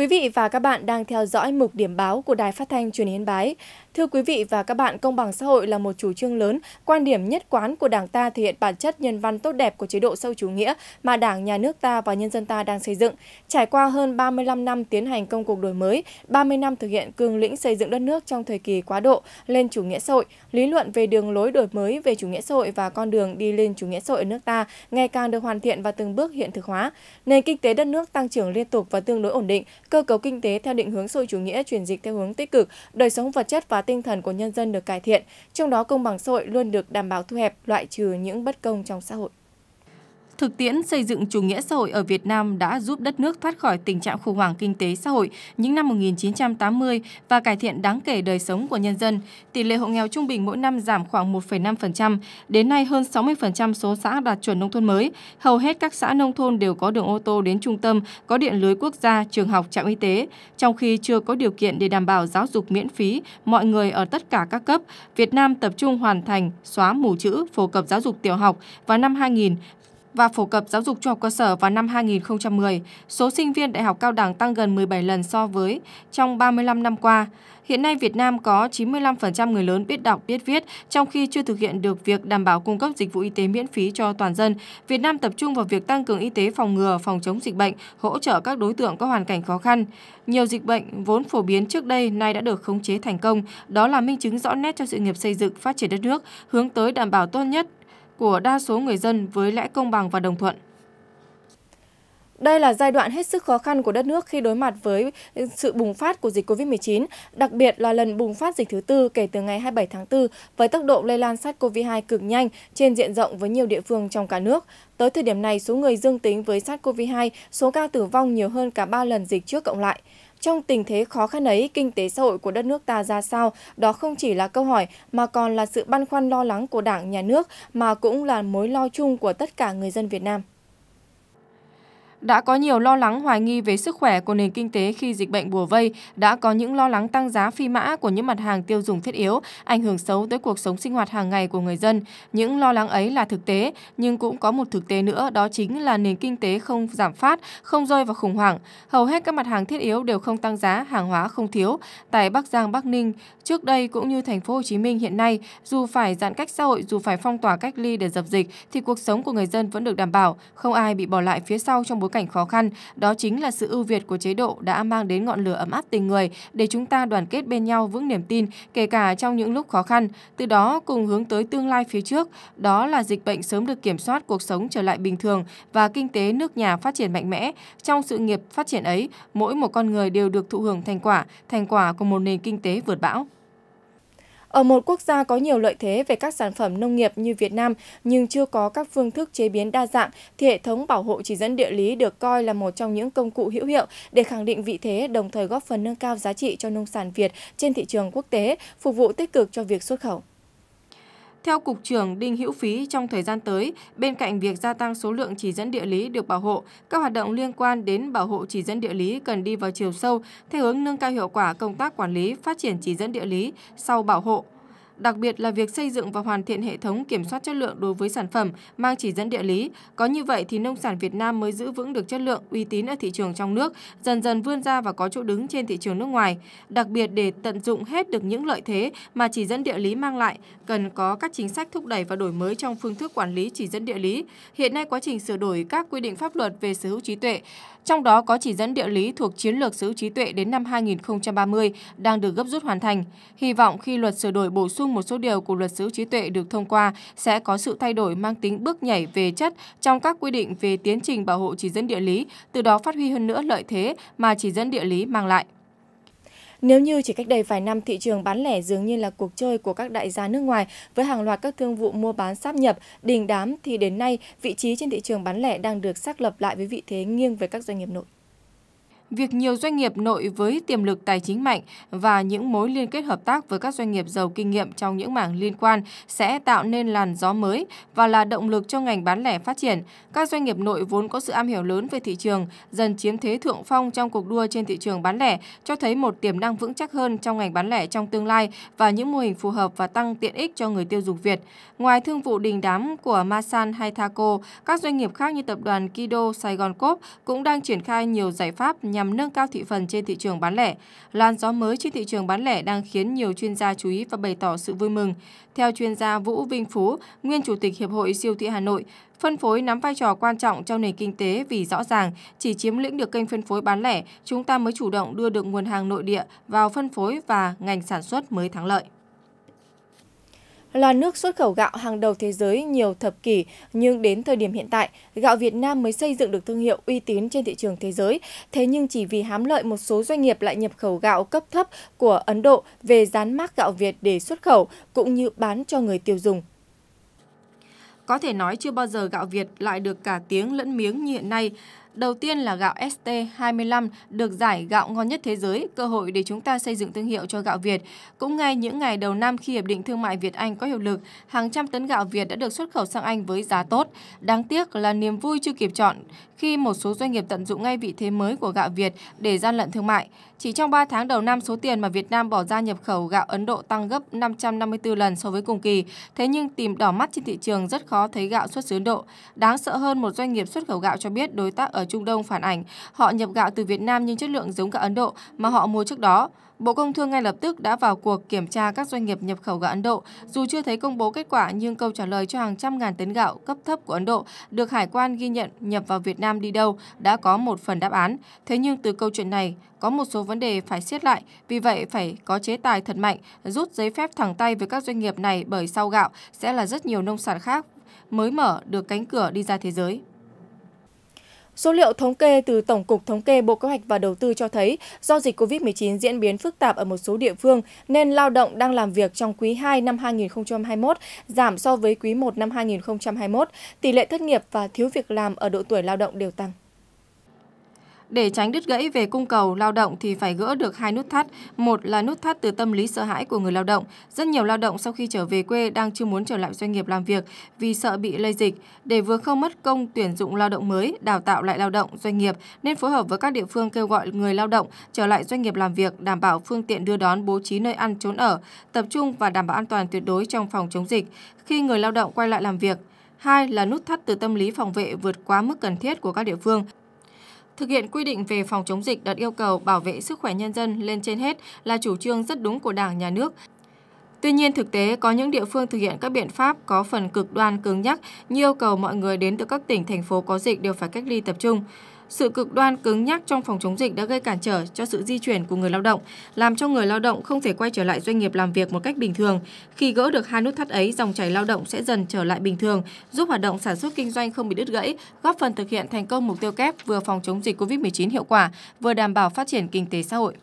Quý vị và các bạn đang theo dõi mục điểm báo của Đài Phát thanh Truyền hình Yên Bái. Thưa quý vị và các bạn, công bằng xã hội là một chủ trương lớn, quan điểm nhất quán của Đảng ta thể hiện bản chất nhân văn tốt đẹp của chế độ sâu chủ nghĩa mà Đảng, Nhà nước ta và nhân dân ta đang xây dựng. Trải qua hơn 35 năm tiến hành công cuộc đổi mới, 30 năm thực hiện cương lĩnh xây dựng đất nước trong thời kỳ quá độ lên chủ nghĩa xã hội, lý luận về đường lối đổi mới về chủ nghĩa xã hội và con đường đi lên chủ nghĩa xã hội ở nước ta ngày càng được hoàn thiện và từng bước hiện thực hóa. Nền kinh tế đất nước tăng trưởng liên tục và tương đối ổn định, cơ cấu kinh tế theo định hướng sôi chủ nghĩa chuyển dịch theo hướng tích cực, đời sống vật chất và tinh thần của nhân dân được cải thiện, trong đó công bằng xã hội luôn được đảm bảo thu hẹp, loại trừ những bất công trong xã hội. Thực tiễn xây dựng chủ nghĩa xã hội ở Việt Nam đã giúp đất nước thoát khỏi tình trạng khủng hoảng kinh tế xã hội những năm 1980 và cải thiện đáng kể đời sống của nhân dân. Tỷ lệ hộ nghèo trung bình mỗi năm giảm khoảng 1,5%, đến nay hơn 60% số xã đạt chuẩn nông thôn mới. Hầu hết các xã nông thôn đều có đường ô tô đến trung tâm, có điện lưới quốc gia, trường học, trạm y tế. Trong khi chưa có điều kiện để đảm bảo giáo dục miễn phí, mọi người ở tất cả các cấp, Việt Nam tập trung hoàn thành xóa mù chữ phổ cập giáo dục tiểu học vào năm 2000 và phổ cập giáo dục trung học cơ sở vào năm 2010, số sinh viên đại học cao đẳng tăng gần 17 lần so với trong 35 năm qua. Hiện nay Việt Nam có 95% người lớn biết đọc, biết viết, trong khi chưa thực hiện được việc đảm bảo cung cấp dịch vụ y tế miễn phí cho toàn dân. Việt Nam tập trung vào việc tăng cường y tế phòng ngừa, phòng chống dịch bệnh, hỗ trợ các đối tượng có hoàn cảnh khó khăn. Nhiều dịch bệnh vốn phổ biến trước đây nay đã được khống chế thành công, đó là minh chứng rõ nét cho sự nghiệp xây dựng phát triển đất nước, hướng tới đảm bảo tốt nhất của đa số người dân với lẽ công bằng và đồng thuận. Đây là giai đoạn hết sức khó khăn của đất nước khi đối mặt với sự bùng phát của dịch COVID-19, đặc biệt là lần bùng phát dịch thứ tư kể từ ngày 27 tháng 4 với tốc độ lây lan SARS-CoV-2 cực nhanh trên diện rộng với nhiều địa phương trong cả nước. Tới thời điểm này, số người dương tính với SARS-CoV-2, số ca tử vong nhiều hơn cả 3 lần dịch trước cộng lại. Trong tình thế khó khăn ấy, kinh tế xã hội của đất nước ta ra sao, đó không chỉ là câu hỏi mà còn là sự băn khoăn lo lắng của Đảng, Nhà nước mà cũng là mối lo chung của tất cả người dân Việt Nam đã có nhiều lo lắng hoài nghi về sức khỏe của nền kinh tế khi dịch bệnh bùa vây, đã có những lo lắng tăng giá phi mã của những mặt hàng tiêu dùng thiết yếu, ảnh hưởng xấu tới cuộc sống sinh hoạt hàng ngày của người dân. Những lo lắng ấy là thực tế, nhưng cũng có một thực tế nữa đó chính là nền kinh tế không giảm phát, không rơi vào khủng hoảng. Hầu hết các mặt hàng thiết yếu đều không tăng giá, hàng hóa không thiếu. Tại Bắc Giang, Bắc Ninh, trước đây cũng như thành phố Hồ Chí Minh hiện nay, dù phải giãn cách xã hội, dù phải phong tỏa cách ly để dập dịch thì cuộc sống của người dân vẫn được đảm bảo, không ai bị bỏ lại phía sau trong bối cảnh khó khăn, đó chính là sự ưu việt của chế độ đã mang đến ngọn lửa ấm áp tình người để chúng ta đoàn kết bên nhau vững niềm tin, kể cả trong những lúc khó khăn, từ đó cùng hướng tới tương lai phía trước, đó là dịch bệnh sớm được kiểm soát cuộc sống trở lại bình thường và kinh tế nước nhà phát triển mạnh mẽ. Trong sự nghiệp phát triển ấy, mỗi một con người đều được thụ hưởng thành quả, thành quả của một nền kinh tế vượt bão. Ở một quốc gia có nhiều lợi thế về các sản phẩm nông nghiệp như Việt Nam nhưng chưa có các phương thức chế biến đa dạng, thì hệ thống bảo hộ chỉ dẫn địa lý được coi là một trong những công cụ hữu hiệu để khẳng định vị thế đồng thời góp phần nâng cao giá trị cho nông sản Việt trên thị trường quốc tế, phục vụ tích cực cho việc xuất khẩu. Theo Cục trưởng Đinh Hữu Phí, trong thời gian tới, bên cạnh việc gia tăng số lượng chỉ dẫn địa lý được bảo hộ, các hoạt động liên quan đến bảo hộ chỉ dẫn địa lý cần đi vào chiều sâu, theo hướng nâng cao hiệu quả công tác quản lý, phát triển chỉ dẫn địa lý sau bảo hộ, đặc biệt là việc xây dựng và hoàn thiện hệ thống kiểm soát chất lượng đối với sản phẩm mang chỉ dẫn địa lý. Có như vậy thì nông sản Việt Nam mới giữ vững được chất lượng, uy tín ở thị trường trong nước, dần dần vươn ra và có chỗ đứng trên thị trường nước ngoài. Đặc biệt để tận dụng hết được những lợi thế mà chỉ dẫn địa lý mang lại, cần có các chính sách thúc đẩy và đổi mới trong phương thức quản lý chỉ dẫn địa lý. Hiện nay quá trình sửa đổi các quy định pháp luật về sở hữu trí tuệ, trong đó có chỉ dẫn địa lý thuộc chiến lược sở hữu trí tuệ đến năm 2030 đang được gấp rút hoàn thành. Hy vọng khi luật sửa đổi bổ sung sung một số điều của luật sở trí tuệ được thông qua sẽ có sự thay đổi mang tính bước nhảy về chất trong các quy định về tiến trình bảo hộ chỉ dẫn địa lý, từ đó phát huy hơn nữa lợi thế mà chỉ dẫn địa lý mang lại. Nếu như chỉ cách đây vài năm thị trường bán lẻ dường như là cuộc chơi của các đại gia nước ngoài với hàng loạt các thương vụ mua bán sáp nhập, đình đám thì đến nay vị trí trên thị trường bán lẻ đang được xác lập lại với vị thế nghiêng về các doanh nghiệp nội việc nhiều doanh nghiệp nội với tiềm lực tài chính mạnh và những mối liên kết hợp tác với các doanh nghiệp giàu kinh nghiệm trong những mảng liên quan sẽ tạo nên làn gió mới và là động lực cho ngành bán lẻ phát triển. Các doanh nghiệp nội vốn có sự am hiểu lớn về thị trường dần chiếm thế thượng phong trong cuộc đua trên thị trường bán lẻ, cho thấy một tiềm năng vững chắc hơn trong ngành bán lẻ trong tương lai và những mô hình phù hợp và tăng tiện ích cho người tiêu dùng Việt. Ngoài thương vụ đình đám của Masan hay Thaco, các doanh nghiệp khác như tập đoàn Kido Gòn Corp cũng đang triển khai nhiều giải pháp nhằm nhằm nâng cao thị phần trên thị trường bán lẻ. Làn gió mới trên thị trường bán lẻ đang khiến nhiều chuyên gia chú ý và bày tỏ sự vui mừng. Theo chuyên gia Vũ Vinh Phú, nguyên Chủ tịch Hiệp hội Siêu thị Hà Nội, phân phối nắm vai trò quan trọng trong nền kinh tế vì rõ ràng chỉ chiếm lĩnh được kênh phân phối bán lẻ, chúng ta mới chủ động đưa được nguồn hàng nội địa vào phân phối và ngành sản xuất mới thắng lợi. Là nước xuất khẩu gạo hàng đầu thế giới nhiều thập kỷ, nhưng đến thời điểm hiện tại, gạo Việt Nam mới xây dựng được thương hiệu uy tín trên thị trường thế giới. Thế nhưng chỉ vì hám lợi một số doanh nghiệp lại nhập khẩu gạo cấp thấp của Ấn Độ về dán mác gạo Việt để xuất khẩu cũng như bán cho người tiêu dùng. Có thể nói chưa bao giờ gạo Việt lại được cả tiếng lẫn miếng như hiện nay. Đầu tiên là gạo ST25 được giải gạo ngon nhất thế giới, cơ hội để chúng ta xây dựng thương hiệu cho gạo Việt. Cũng ngay những ngày đầu năm khi Hiệp định Thương mại Việt Anh có hiệu lực, hàng trăm tấn gạo Việt đã được xuất khẩu sang Anh với giá tốt. Đáng tiếc là niềm vui chưa kịp chọn khi một số doanh nghiệp tận dụng ngay vị thế mới của gạo Việt để gian lận thương mại. Chỉ trong 3 tháng đầu năm, số tiền mà Việt Nam bỏ ra nhập khẩu gạo Ấn Độ tăng gấp 554 lần so với cùng kỳ. Thế nhưng tìm đỏ mắt trên thị trường rất khó thấy gạo xuất xứ Ấn Độ. Đáng sợ hơn, một doanh nghiệp xuất khẩu gạo cho biết đối tác ở Trung Đông phản ảnh họ nhập gạo từ Việt Nam nhưng chất lượng giống gạo Ấn Độ mà họ mua trước đó. Bộ Công Thương ngay lập tức đã vào cuộc kiểm tra các doanh nghiệp nhập khẩu gạo Ấn Độ. Dù chưa thấy công bố kết quả nhưng câu trả lời cho hàng trăm ngàn tấn gạo cấp thấp của Ấn Độ được hải quan ghi nhận nhập vào Việt Nam đi đâu đã có một phần đáp án. Thế nhưng từ câu chuyện này có một số vấn đề phải siết lại, vì vậy phải có chế tài thật mạnh, rút giấy phép thẳng tay với các doanh nghiệp này bởi sau gạo sẽ là rất nhiều nông sản khác mới mở được cánh cửa đi ra thế giới. Số liệu thống kê từ Tổng cục Thống kê Bộ Kế hoạch và Đầu tư cho thấy, do dịch COVID-19 diễn biến phức tạp ở một số địa phương, nên lao động đang làm việc trong quý 2 năm 2021 giảm so với quý 1 năm 2021, tỷ lệ thất nghiệp và thiếu việc làm ở độ tuổi lao động đều tăng. Để tránh đứt gãy về cung cầu lao động thì phải gỡ được hai nút thắt. Một là nút thắt từ tâm lý sợ hãi của người lao động. Rất nhiều lao động sau khi trở về quê đang chưa muốn trở lại doanh nghiệp làm việc vì sợ bị lây dịch. Để vừa không mất công tuyển dụng lao động mới, đào tạo lại lao động, doanh nghiệp nên phối hợp với các địa phương kêu gọi người lao động trở lại doanh nghiệp làm việc, đảm bảo phương tiện đưa đón bố trí nơi ăn trốn ở, tập trung và đảm bảo an toàn tuyệt đối trong phòng chống dịch. Khi người lao động quay lại làm việc, Hai là nút thắt từ tâm lý phòng vệ vượt quá mức cần thiết của các địa phương. Thực hiện quy định về phòng chống dịch đặt yêu cầu bảo vệ sức khỏe nhân dân lên trên hết là chủ trương rất đúng của Đảng, Nhà nước, Tuy nhiên, thực tế có những địa phương thực hiện các biện pháp có phần cực đoan cứng nhắc như yêu cầu mọi người đến từ các tỉnh, thành phố có dịch đều phải cách ly tập trung. Sự cực đoan cứng nhắc trong phòng chống dịch đã gây cản trở cho sự di chuyển của người lao động, làm cho người lao động không thể quay trở lại doanh nghiệp làm việc một cách bình thường. Khi gỡ được hai nút thắt ấy, dòng chảy lao động sẽ dần trở lại bình thường, giúp hoạt động sản xuất kinh doanh không bị đứt gãy, góp phần thực hiện thành công mục tiêu kép vừa phòng chống dịch COVID-19 hiệu quả, vừa đảm bảo phát triển kinh tế xã hội.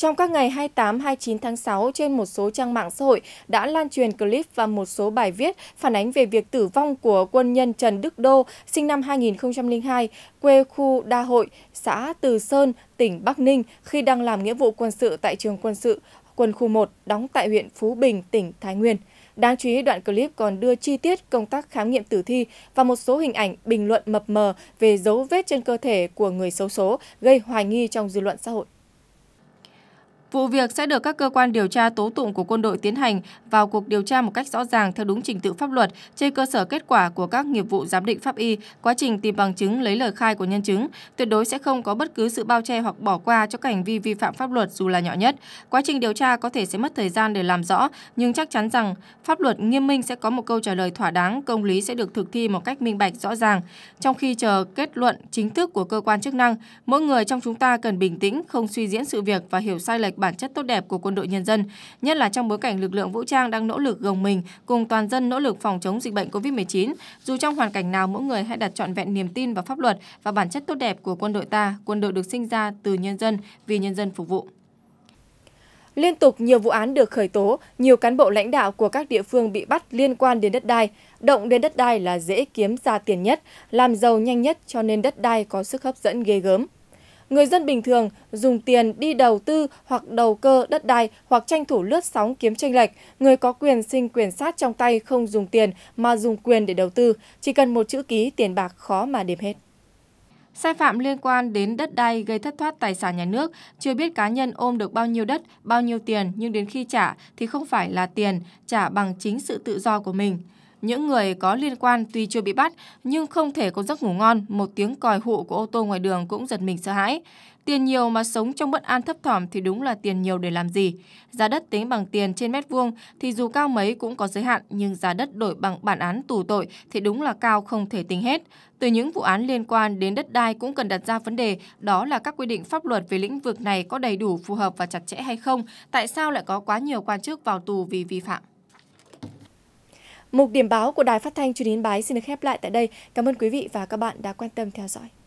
Trong các ngày 28-29 tháng 6, trên một số trang mạng xã hội đã lan truyền clip và một số bài viết phản ánh về việc tử vong của quân nhân Trần Đức Đô, sinh năm 2002, quê khu Đa Hội, xã Từ Sơn, tỉnh Bắc Ninh khi đang làm nghĩa vụ quân sự tại trường quân sự quân khu 1 đóng tại huyện Phú Bình, tỉnh Thái Nguyên. Đáng chú ý đoạn clip còn đưa chi tiết công tác khám nghiệm tử thi và một số hình ảnh bình luận mập mờ về dấu vết trên cơ thể của người xấu số gây hoài nghi trong dư luận xã hội. Vụ việc sẽ được các cơ quan điều tra tố tụng của quân đội tiến hành vào cuộc điều tra một cách rõ ràng theo đúng trình tự pháp luật trên cơ sở kết quả của các nghiệp vụ giám định pháp y, quá trình tìm bằng chứng lấy lời khai của nhân chứng, tuyệt đối sẽ không có bất cứ sự bao che hoặc bỏ qua cho các hành vi vi phạm pháp luật dù là nhỏ nhất. Quá trình điều tra có thể sẽ mất thời gian để làm rõ, nhưng chắc chắn rằng pháp luật nghiêm minh sẽ có một câu trả lời thỏa đáng, công lý sẽ được thực thi một cách minh bạch rõ ràng. Trong khi chờ kết luận chính thức của cơ quan chức năng, mỗi người trong chúng ta cần bình tĩnh, không suy diễn sự việc và hiểu sai lệch bản chất tốt đẹp của quân đội nhân dân, nhất là trong bối cảnh lực lượng vũ trang đang nỗ lực gồng mình cùng toàn dân nỗ lực phòng chống dịch bệnh COVID-19. Dù trong hoàn cảnh nào, mỗi người hãy đặt trọn vẹn niềm tin vào pháp luật và bản chất tốt đẹp của quân đội ta, quân đội được sinh ra từ nhân dân, vì nhân dân phục vụ. Liên tục nhiều vụ án được khởi tố, nhiều cán bộ lãnh đạo của các địa phương bị bắt liên quan đến đất đai. Động đến đất đai là dễ kiếm ra tiền nhất, làm giàu nhanh nhất cho nên đất đai có sức hấp dẫn ghê gớm người dân bình thường dùng tiền đi đầu tư hoặc đầu cơ đất đai hoặc tranh thủ lướt sóng kiếm tranh lệch, người có quyền sinh quyền sát trong tay không dùng tiền mà dùng quyền để đầu tư, chỉ cần một chữ ký tiền bạc khó mà đếm hết. Sai phạm liên quan đến đất đai gây thất thoát tài sản nhà nước, chưa biết cá nhân ôm được bao nhiêu đất, bao nhiêu tiền nhưng đến khi trả thì không phải là tiền, trả bằng chính sự tự do của mình những người có liên quan tuy chưa bị bắt nhưng không thể có giấc ngủ ngon, một tiếng còi hụ của ô tô ngoài đường cũng giật mình sợ hãi. Tiền nhiều mà sống trong bất an thấp thỏm thì đúng là tiền nhiều để làm gì. Giá đất tính bằng tiền trên mét vuông thì dù cao mấy cũng có giới hạn, nhưng giá đất đổi bằng bản án tù tội thì đúng là cao không thể tính hết. Từ những vụ án liên quan đến đất đai cũng cần đặt ra vấn đề đó là các quy định pháp luật về lĩnh vực này có đầy đủ phù hợp và chặt chẽ hay không, tại sao lại có quá nhiều quan chức vào tù vì vi phạm. Mục điểm báo của Đài Phát thanh Truyền hình Bái xin được khép lại tại đây. Cảm ơn quý vị và các bạn đã quan tâm theo dõi.